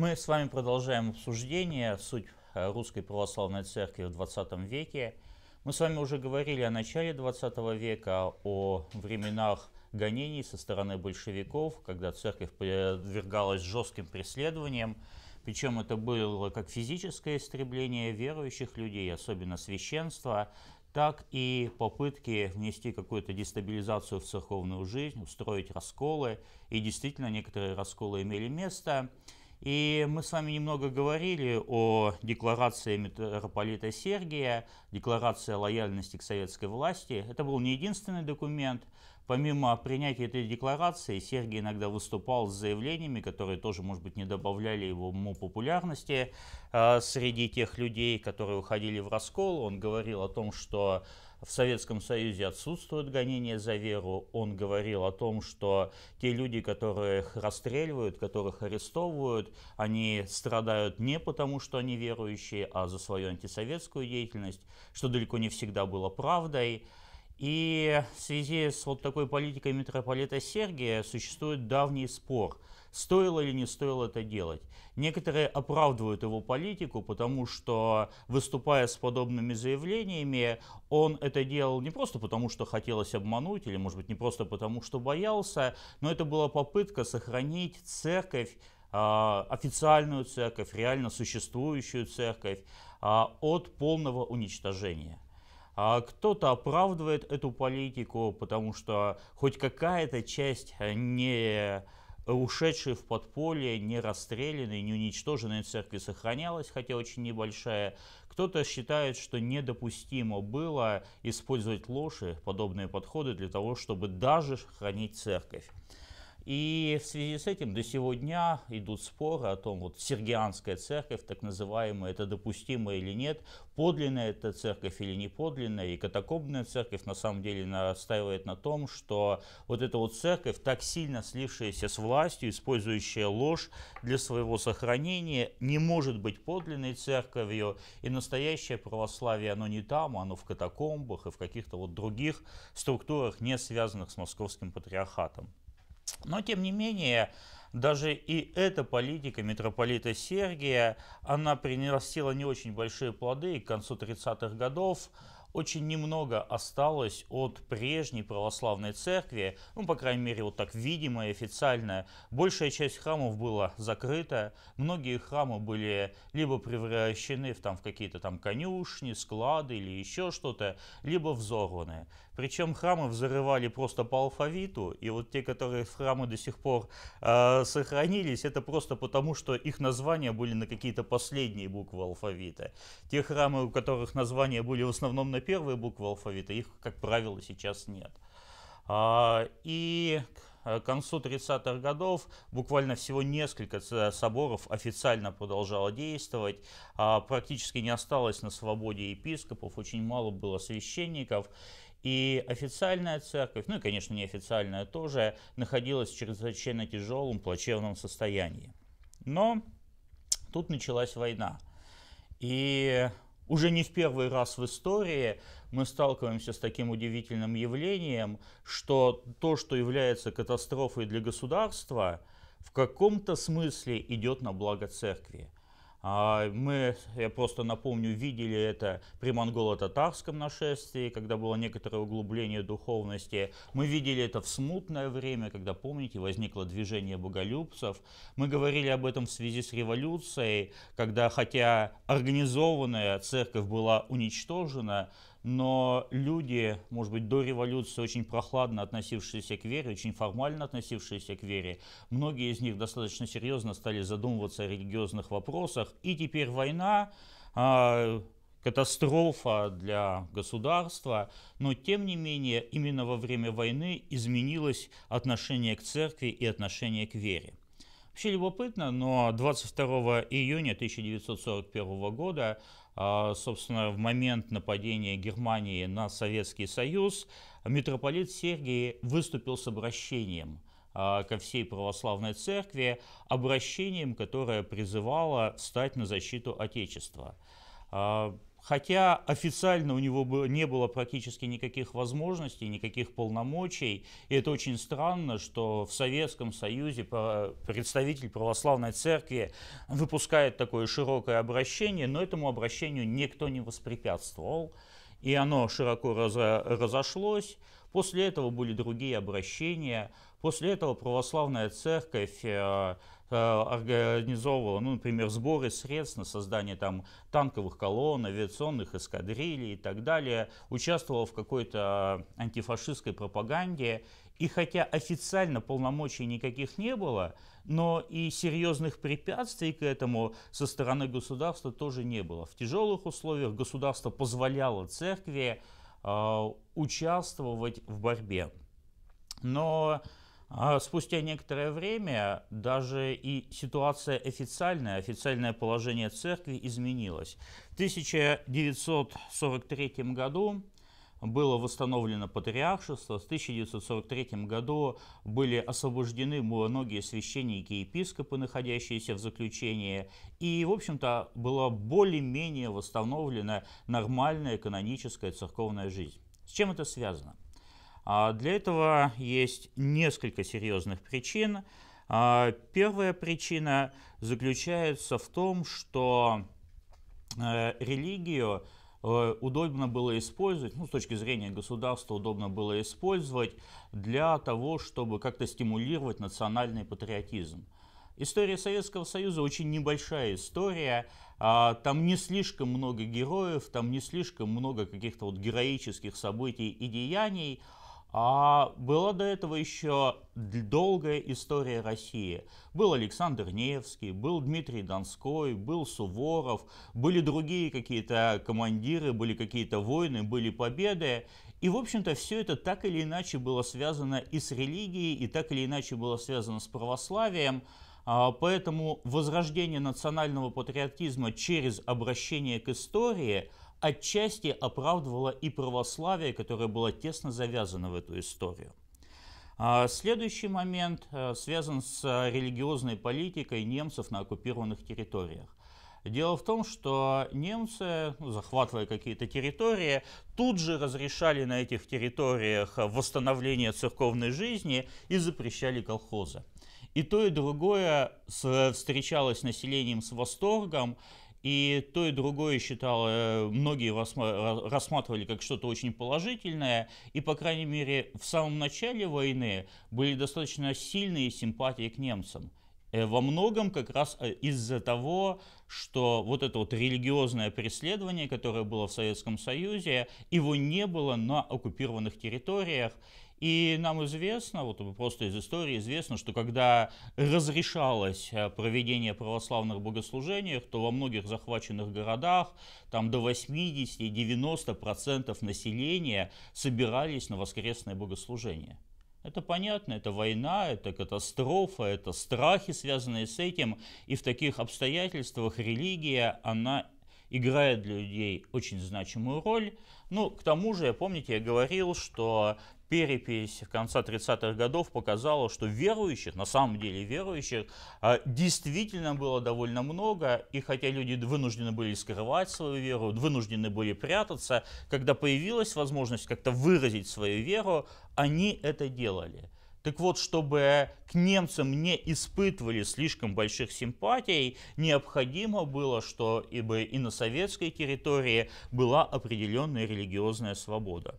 Мы с вами продолжаем обсуждение «Суть э, русской православной церкви в 20 веке». Мы с вами уже говорили о начале 20 века, о временах гонений со стороны большевиков, когда церковь подвергалась жестким преследованиям. Причем это было как физическое истребление верующих людей, особенно священства, так и попытки внести какую-то дестабилизацию в церковную жизнь, устроить расколы. И действительно, некоторые расколы имели место. И мы с вами немного говорили о декларации митрополита Сергия, декларация лояльности к советской власти. Это был не единственный документ. Помимо принятия этой декларации, Сергий иногда выступал с заявлениями, которые тоже, может быть, не добавляли его популярности э, среди тех людей, которые уходили в раскол. Он говорил о том, что в Советском Союзе отсутствует гонение за веру. Он говорил о том, что те люди, которых расстреливают, которых арестовывают, они страдают не потому, что они верующие, а за свою антисоветскую деятельность, что далеко не всегда было правдой. И в связи с вот такой политикой митрополита Сергия существует давний спор – Стоило или не стоило это делать? Некоторые оправдывают его политику, потому что, выступая с подобными заявлениями, он это делал не просто потому, что хотелось обмануть, или, может быть, не просто потому, что боялся, но это была попытка сохранить церковь, а, официальную церковь, реально существующую церковь, а, от полного уничтожения. А кто-то оправдывает эту политику, потому что хоть какая-то часть не ушедшие в подполье, не расстрелянные, не уничтоженные церкви сохранялась, хотя очень небольшая. Кто-то считает, что недопустимо было использовать ложь и подобные подходы для того, чтобы даже хранить церковь. И в связи с этим до сегодня идут споры о том, вот Сергианская церковь, так называемая, это допустимо или нет, подлинная эта церковь или не подлинная, и катакомбная церковь на самом деле настаивает на том, что вот эта вот церковь, так сильно слившаяся с властью, использующая ложь для своего сохранения, не может быть подлинной церковью, и настоящее православие, оно не там, оно в катакомбах и в каких-то вот других структурах, не связанных с московским патриархатом. Но, тем не менее, даже и эта политика митрополита Сергия, она приносила не очень большие плоды, и к концу 30-х годов очень немного осталось от прежней православной церкви, ну, по крайней мере, вот так видимо и официально. Большая часть храмов была закрыта, многие храмы были либо превращены в, там, в какие-то там конюшни, склады или еще что-то, либо взорваны. Причем храмы взрывали просто по алфавиту, и вот те, которые храмы до сих пор э, сохранились, это просто потому, что их названия были на какие-то последние буквы алфавита. Те храмы, у которых названия были в основном на первые буквы алфавита, их, как правило, сейчас нет. А, и к э, концу 30-х годов буквально всего несколько э, соборов официально продолжало действовать. А, практически не осталось на свободе епископов, очень мало было священников. И официальная церковь, ну и, конечно, неофициальная тоже, находилась в чрезвычайно тяжелом плачевном состоянии. Но тут началась война. И уже не в первый раз в истории мы сталкиваемся с таким удивительным явлением, что то, что является катастрофой для государства, в каком-то смысле идет на благо церкви. А, мы, я просто напомню, видели это при монголо-татарском нашествии, когда было некоторое углубление духовности. Мы видели это в смутное время, когда, помните, возникло движение боголюбцев. Мы говорили об этом в связи с революцией, когда, хотя организованная церковь была уничтожена, но люди, может быть, до революции очень прохладно относившиеся к вере, очень формально относившиеся к вере, многие из них достаточно серьезно стали задумываться о религиозных вопросах, и теперь война, э, катастрофа для государства, но тем не менее именно во время войны изменилось отношение к церкви и отношение к вере. Вообще любопытно, но 22 июня 1941 года а, собственно, в момент нападения Германии на Советский Союз, митрополит Сергий выступил с обращением а, ко всей православной церкви, обращением, которое призывало встать на защиту Отечества. А, Хотя официально у него не было практически никаких возможностей, никаких полномочий. И это очень странно, что в Советском Союзе представитель православной церкви выпускает такое широкое обращение, но этому обращению никто не воспрепятствовал. И оно широко разошлось. После этого были другие обращения. После этого православная церковь э, Э, организовывала, ну, например, сборы средств на создание там танковых колонн, авиационных эскадрилей и так далее, участвовала в какой-то антифашистской пропаганде. И хотя официально полномочий никаких не было, но и серьезных препятствий к этому со стороны государства тоже не было. В тяжелых условиях государство позволяло церкви э, участвовать в борьбе. Но а спустя некоторое время даже и ситуация официальная, официальное положение церкви изменилось. В 1943 году было восстановлено патриаршество, в 1943 году были освобождены многие священники и епископы, находящиеся в заключении, и, в общем-то, была более-менее восстановлена нормальная каноническая церковная жизнь. С чем это связано? А для этого есть несколько серьезных причин. А, первая причина заключается в том, что э, религию э, удобно было использовать, ну, с точки зрения государства удобно было использовать для того, чтобы как-то стимулировать национальный патриотизм. История Советского Союза очень небольшая история, а, там не слишком много героев, там не слишком много каких-то вот героических событий и деяний, а была до этого еще долгая история России. Был Александр Невский, был Дмитрий Донской, был Суворов, были другие какие-то командиры, были какие-то войны, были победы. И, в общем-то, все это так или иначе было связано и с религией, и так или иначе было связано с православием. А, поэтому возрождение национального патриотизма через обращение к истории – отчасти оправдывало и православие, которое было тесно завязано в эту историю. А, следующий момент э, связан с э, религиозной политикой немцев на оккупированных территориях. Дело в том, что немцы, ну, захватывая какие-то территории, тут же разрешали на этих территориях э, восстановление церковной жизни и запрещали колхозы. И то, и другое встречалось населением с восторгом, и то и другое считал, э, многие рассматривали как что-то очень положительное. И, по крайней мере, в самом начале войны были достаточно сильные симпатии к немцам. Э, во многом как раз э, из-за того, что вот это вот религиозное преследование, которое было в Советском Союзе, его не было на оккупированных территориях. И нам известно, вот просто из истории известно, что когда разрешалось э, проведение православных богослужений, то во многих захваченных городах там до 80-90% населения собирались на воскресное богослужение. Это понятно, это война, это катастрофа, это страхи, связанные с этим. И в таких обстоятельствах религия, она играет для людей очень значимую роль. Ну, к тому же, помните, я говорил, что перепись в конце 30-х годов показала, что верующих, на самом деле верующих, а, действительно было довольно много, и хотя люди вынуждены были скрывать свою веру, вынуждены были прятаться, когда появилась возможность как-то выразить свою веру, они это делали. Так вот, чтобы к немцам не испытывали слишком больших симпатий, необходимо было, чтобы и на советской территории была определенная религиозная свобода.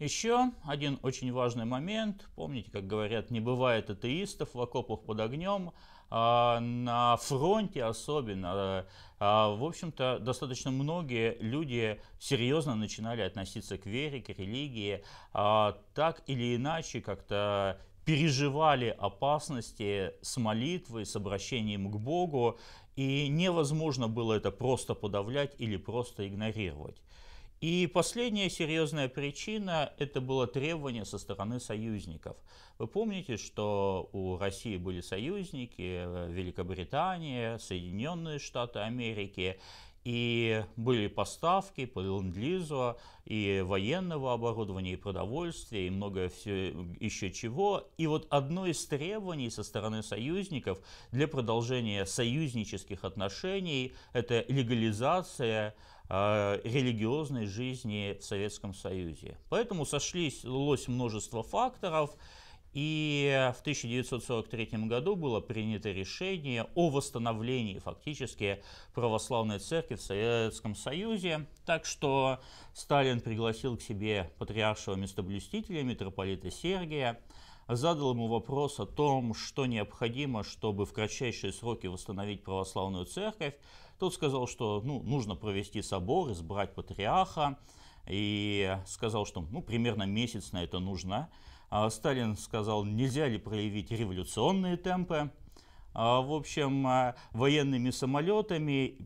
Еще один очень важный момент. Помните, как говорят, не бывает атеистов в окопах под огнем. А, на фронте особенно, а, а, в общем-то, достаточно многие люди серьезно начинали относиться к вере, к религии, так или иначе как-то переживали опасности с молитвой, с обращением к Богу, и невозможно было это просто подавлять или просто игнорировать. И последняя серьезная причина – это было требование со стороны союзников. Вы помните, что у России были союзники, э, Великобритания, Соединенные Штаты Америки, и были поставки по ленд и военного оборудования, и продовольствия, и многое все, еще чего. И вот одно из требований со стороны союзников для продолжения союзнических отношений – это легализация э, религиозной жизни в Советском Союзе. Поэтому сошлись множество факторов – и в 1943 году было принято решение о восстановлении фактически православной церкви в Советском Союзе. Так что Сталин пригласил к себе патриаршего местоблюстителя, митрополита Сергия, задал ему вопрос о том, что необходимо, чтобы в кратчайшие сроки восстановить православную церковь. Тот сказал, что ну, нужно провести собор, избрать патриарха, и сказал, что ну, примерно месяц на это нужно. А Сталин сказал, нельзя ли проявить революционные темпы. А, в общем, а, военными самолетами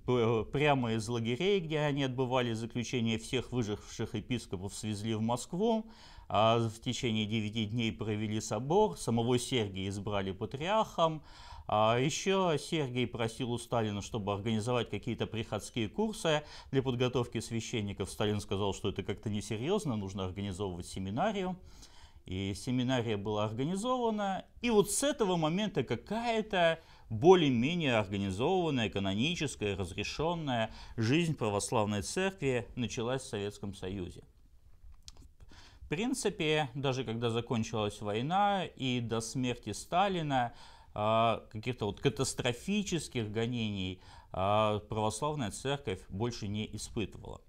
прямо из лагерей, где они отбывали заключение всех выживших епископов, свезли в Москву. В течение 9 дней провели собор, самого Сергия избрали патриархом. А еще Сергий просил у Сталина, чтобы организовать какие-то приходские курсы для подготовки священников. Сталин сказал, что это как-то несерьезно, нужно организовывать семинарию. И семинария была организована. И вот с этого момента какая-то более-менее организованная, каноническая, разрешенная жизнь православной церкви началась в Советском Союзе. В принципе, даже когда закончилась война и до смерти Сталина, а, каких-то вот катастрофических гонений а, православная церковь больше не испытывала.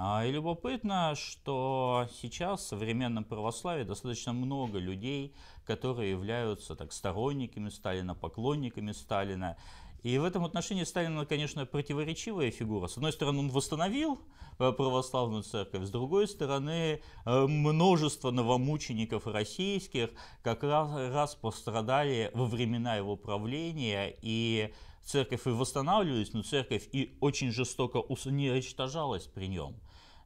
А, и любопытно, что сейчас в современном православии достаточно много людей, которые являются так, сторонниками Сталина, поклонниками Сталина. И в этом отношении Сталин, конечно, противоречивая фигура. С одной стороны, он восстановил э, православную церковь, с другой стороны, э, множество новомучеников российских как раз, раз пострадали во времена его правления, и церковь и восстанавливалась, но церковь и очень жестоко не уничтожалась при нем.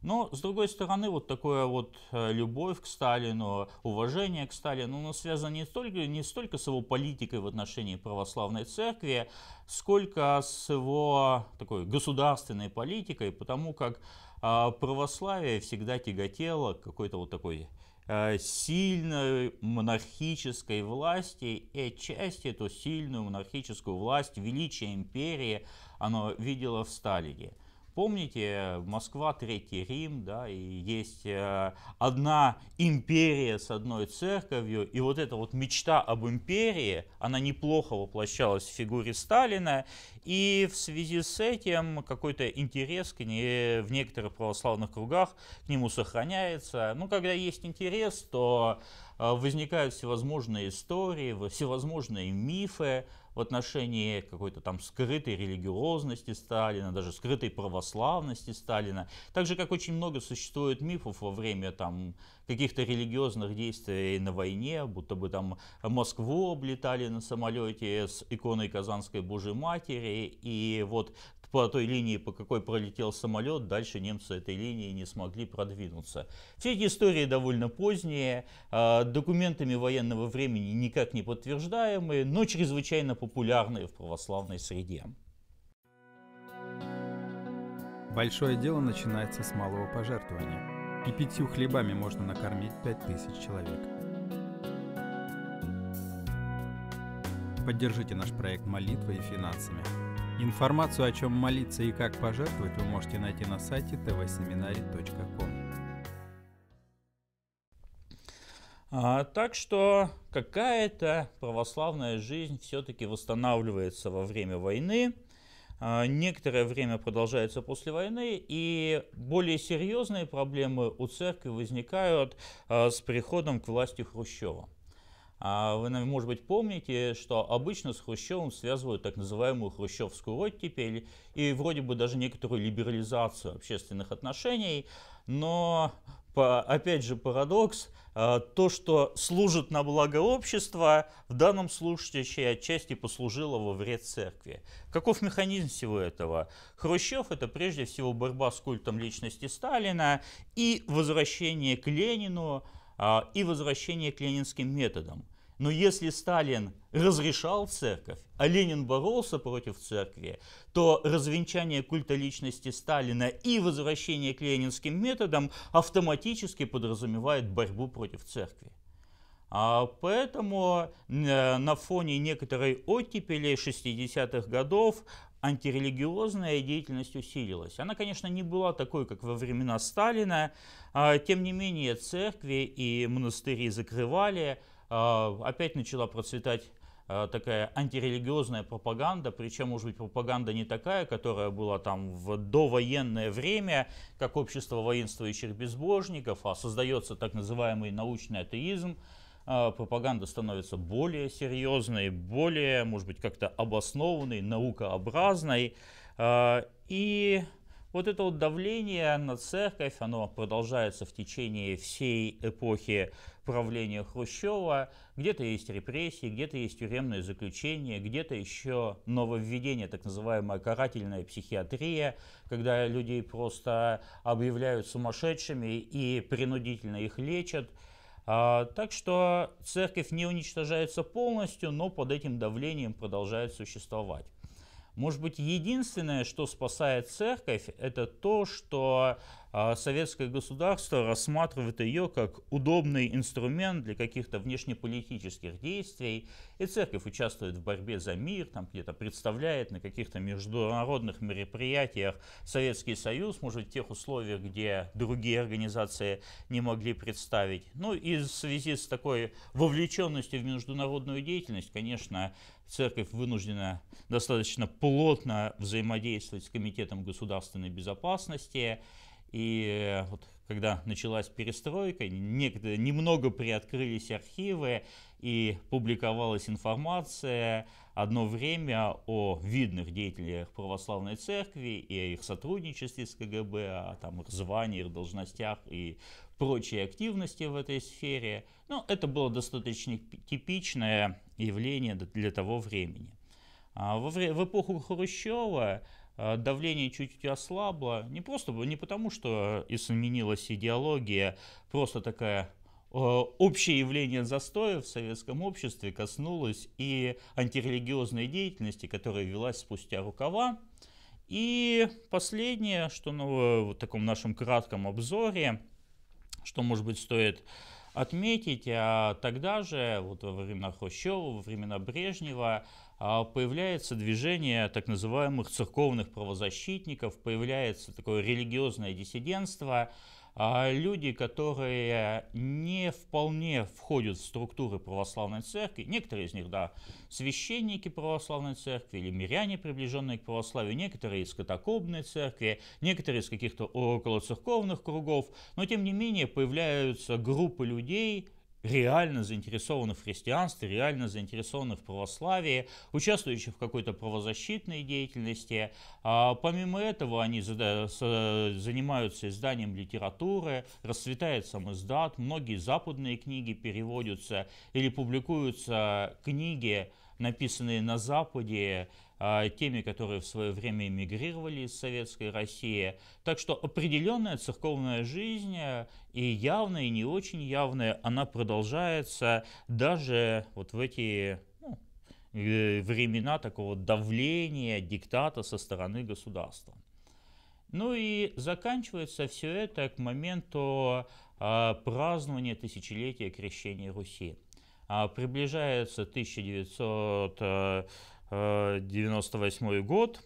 Но, ну, с другой стороны, вот такая вот э, любовь к Сталину, уважение к Сталину, оно связано не столько, не столько с его политикой в отношении православной церкви, сколько с его такой государственной политикой, потому как а, православие всегда тяготело какой-то вот такой э, сильной монархической власти и отчасти эту сильную монархическую власть величие империи оно видело в Сталине. Помните, э, Москва, Третий Рим, да, и есть э, одна империя с одной церковью, и вот эта вот мечта об империи, она неплохо воплощалась в фигуре Сталина, и в связи с этим какой-то интерес к ней, в некоторых православных кругах к нему сохраняется. Ну, когда есть интерес, то э, возникают всевозможные истории, всевозможные мифы, в отношении какой-то там скрытой религиозности Сталина, даже скрытой православности Сталина. Так же, как очень много существует мифов во время там каких-то религиозных действий на войне, будто бы там Москву облетали на самолете с иконой Казанской Божьей Матери, и вот по той линии, по какой пролетел самолет, дальше немцы этой линии не смогли продвинуться. Все эти истории довольно поздние, а, документами военного времени никак не подтверждаемые, но чрезвычайно популярные в православной среде. Большое дело начинается с малого пожертвования. И пятью хлебами можно накормить пять тысяч человек. Поддержите наш проект молитвой и финансами. Информацию, о чем молиться и как пожертвовать, вы можете найти на сайте tvseminary.com. А, так что какая-то православная жизнь все-таки восстанавливается во время войны. А, некоторое время продолжается после войны, и более серьезные проблемы у церкви возникают а, с приходом к власти Хрущева. А вы, может быть, помните, что обычно с Хрущевым связывают так называемую хрущевскую оттепель и вроде бы даже некоторую либерализацию общественных отношений, но, опять же, парадокс, а, то, что служит на благо общества, в данном случае отчасти послужило во вред церкви. Каков механизм всего этого? Хрущев – это прежде всего борьба с культом личности Сталина и возвращение к Ленину, а, и возвращение к ленинским методам. Но если Сталин разрешал церковь, а Ленин боролся против церкви, то развенчание культа личности Сталина и возвращение к ленинским методам автоматически подразумевает борьбу против церкви. А поэтому э, на фоне некоторой оттепели 60-х годов антирелигиозная деятельность усилилась. Она, конечно, не была такой, как во времена Сталина, а тем не менее церкви и монастыри закрывали, а, опять начала процветать а, такая антирелигиозная пропаганда, причем, может быть, пропаганда не такая, которая была там в довоенное время, как общество воинствующих безбожников, а создается так называемый научный атеизм, а, пропаганда становится более серьезной, более, может быть, как-то обоснованной, наукообразной. И вот это вот давление на церковь, оно продолжается в течение всей эпохи правления Хрущева, где-то есть репрессии, где-то есть тюремные заключения где-то еще нововведение, так называемая карательная психиатрия, когда людей просто объявляют сумасшедшими и принудительно их лечат. А, так что церковь не уничтожается полностью, но под этим давлением продолжает существовать. Может быть, единственное, что спасает церковь, это то, что а, советское государство рассматривает ее как удобный инструмент для каких-то внешнеполитических действий, и церковь участвует в борьбе за мир, там где-то представляет на каких-то международных мероприятиях Советский Союз, может, в тех условиях, где другие организации не могли представить. Ну и в связи с такой вовлеченностью в международную деятельность, конечно, церковь вынуждена достаточно плотно взаимодействовать с Комитетом государственной безопасности. И э, вот когда началась перестройка, немного приоткрылись архивы и публиковалась информация одно время о видных деятелях православной церкви и о их сотрудничестве с КГБ, о там, их званиях, должностях и прочей активности в этой сфере. Но ну, это было достаточно типичное явление для того времени. А в эпоху Хрущева а, давление чуть-чуть ослабло, не просто не потому, что изменилась идеология, просто такая общее явление застоя в советском обществе коснулось и антирелигиозной деятельности, которая велась спустя рукава. И последнее, что ну, в таком нашем кратком обзоре, что, может быть, стоит отметить, а тогда же, вот во времена Хрущева, во времена Брежнева, а, появляется движение так называемых церковных правозащитников, появляется такое религиозное диссидентство, а люди, которые не вполне входят в структуры православной церкви, некоторые из них, да, священники православной церкви или миряне, приближенные к православию, некоторые из катакомбной церкви, некоторые из каких-то околоцерковных кругов, но тем не менее появляются группы людей, реально заинтересованы в христианстве, реально заинтересованы в православии, участвующие в какой-то правозащитной деятельности. А помимо этого они занимаются изданием литературы, расцветает сам издат, многие западные книги переводятся или публикуются книги, написанные на Западе, а, теми, которые в свое время эмигрировали из Советской России. Так что определенная церковная жизнь э, и явная, и не очень явная, она продолжается даже вот в эти ну, э, времена такого давления, диктата со стороны государства. Ну и заканчивается все это к моменту а, празднования тысячелетия крещения Руси. А, приближается 1900 1998 э, год,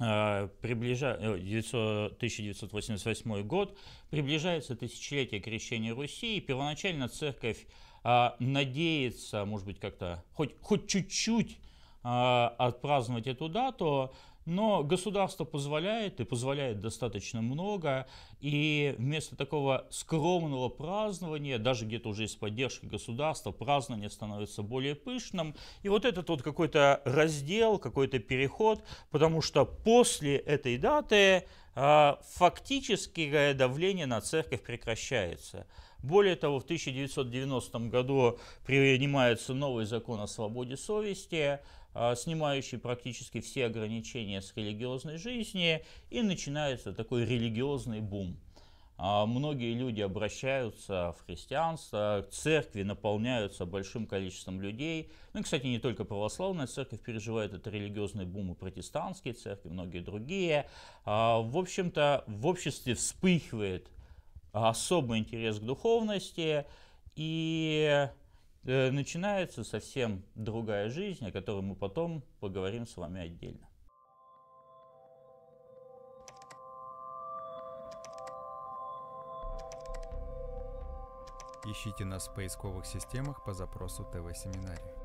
э, приближа... 1988 э, год, приближается тысячелетие крещения Руси, и первоначально церковь а, надеется, может быть, как-то хоть, хоть чуть-чуть а, отпраздновать эту дату, но государство позволяет, и позволяет достаточно много, и вместо такого скромного празднования, даже где-то уже есть поддержка государства, празднование становится более пышным. И вот этот вот какой-то раздел, какой-то переход, потому что после этой даты а, фактически давление на церковь прекращается. Более того, в 1990 году принимается новый закон о свободе совести, а, снимающий практически все ограничения с религиозной жизни, и начинается такой религиозный бум. А, многие люди обращаются в христианство, церкви наполняются большим количеством людей. Ну кстати, не только православная церковь переживает этот религиозный бум, и протестантские церкви, многие другие. А, в общем-то, в обществе вспыхивает особый интерес к духовности, и Э, начинается совсем другая жизнь, о которой мы потом поговорим с вами отдельно. Ищите нас в поисковых системах по запросу ТВ-семинария.